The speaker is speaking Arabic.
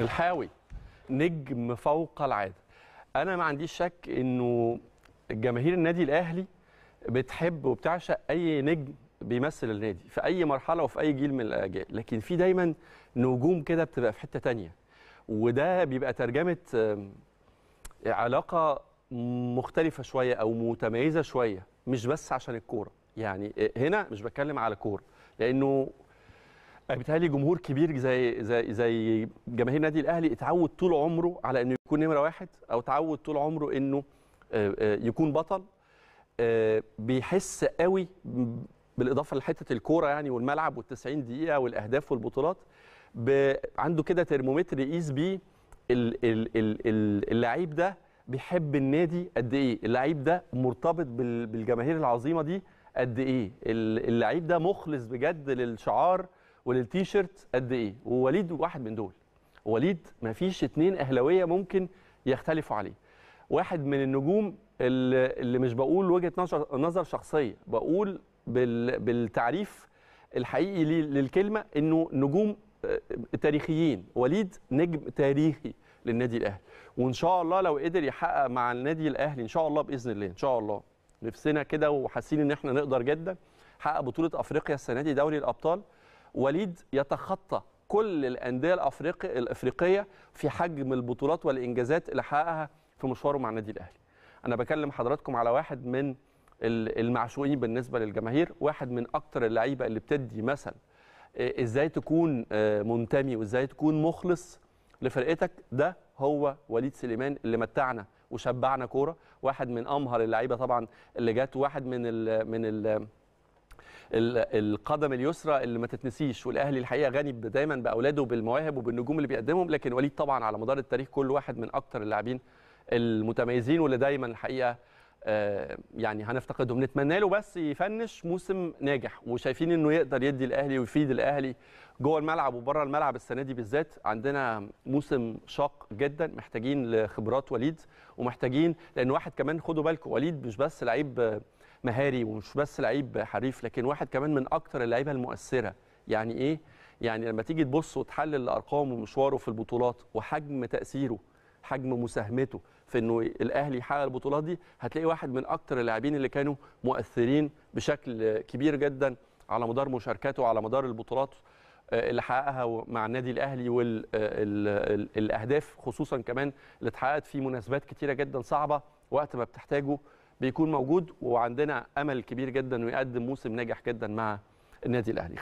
الحاوي نجم فوق العاده انا ما عنديش شك انه جماهير النادي الاهلي بتحب وبتعشق اي نجم بيمثل النادي في اي مرحله وفي اي جيل من الاجيال لكن في دايما نجوم كده بتبقى في حته تانية وده بيبقى ترجمه علاقه مختلفه شويه او متميزه شويه مش بس عشان الكوره يعني آه، هنا مش بتكلم على كوره لانه بيتهيألي طيب. جمهور كبير زي زي زي جماهير النادي الاهلي اتعود طول عمره على انه يكون نمره واحد او اتعود طول عمره انه آه، آه، يكون بطل آه، بيحس قوي بالاضافه لحته الكوره يعني والملعب وال90 دقيقه والاهداف والبطولات عنده كده ترمومتر يقيس بيه اللعيب ده بيحب النادي قد ايه اللعيب ده مرتبط بالجماهير العظيمه دي قد ايه اللعيب ده مخلص بجد للشعار وللتيشيرت قد ايه ووليد واحد من دول وليد ما فيش اتنين اهلاويه ممكن يختلفوا عليه واحد من النجوم اللي, اللي مش بقول وجهه نظر نظر شخصيه بقول بالتعريف الحقيقي للكلمه انه نجوم آه، تاريخيين وليد نجم تاريخي للنادي الاهلي وان شاء الله لو قدر يحقق مع النادي الاهلي ان شاء الله باذن الله ان شاء الله نفسنا كده وحاسين ان احنا نقدر جدا حقق بطوله افريقيا السنه دي دوري الابطال وليد يتخطى كل الانديه الافريقيه الافريقيه في حجم البطولات والانجازات اللي حققها في مشواره مع النادي الاهلي انا بكلم حضراتكم على واحد من المعشوقين بالنسبه للجماهير واحد من اكتر اللعيبه اللي بتدي مثل آه، ازاي تكون آه، منتمي وازاي تكون مخلص لفرقتك ده هو وليد سليمان اللي متعنا وشبعنا كوره واحد من امهر اللعيبه طبعا اللي جت واحد من الـ من ال القدم اليسرى اللي ما تتنسيش والاهلي الحقيقه غني دايما باولاده بالمواهب وبالنجوم اللي بيقدمهم لكن وليد طبعا على مدار التاريخ كل واحد من اكتر اللاعبين المتميزين واللي دايما الحقيقه آه، يعني هنفتقدهم نتمنى له بس يفنش موسم ناجح وشايفين انه يقدر يدي الاهلي ويفيد الاهلي جوه الملعب وبره الملعب السنه دي بالذات عندنا موسم شاق جدا محتاجين لخبرات وليد ومحتاجين لان واحد كمان خدوا بالكم وليد مش بس لعيب مهاري ومش بس لعيب حريف لكن واحد كمان من اكتر اللعيبه المؤثره يعني ايه يعني لما تيجي تبص وتحلل ارقامه ومشواره في البطولات وحجم تاثيره حجم مساهمته في انه الاهلي يحقق البطولات دي هتلاقي واحد من اكتر اللاعبين اللي كانوا مؤثرين بشكل كبير جدا على مدار مشاركاته على مدار البطولات آه، اللي حققها مع النادي الاهلي والاهداف آه، خصوصا كمان اللي اتحققت في مناسبات كتيره جدا صعبه وقت ما بتحتاجه بيكون موجود وعندنا امل كبير جدا انه يقدم موسم ناجح جدا مع النادي الاهلي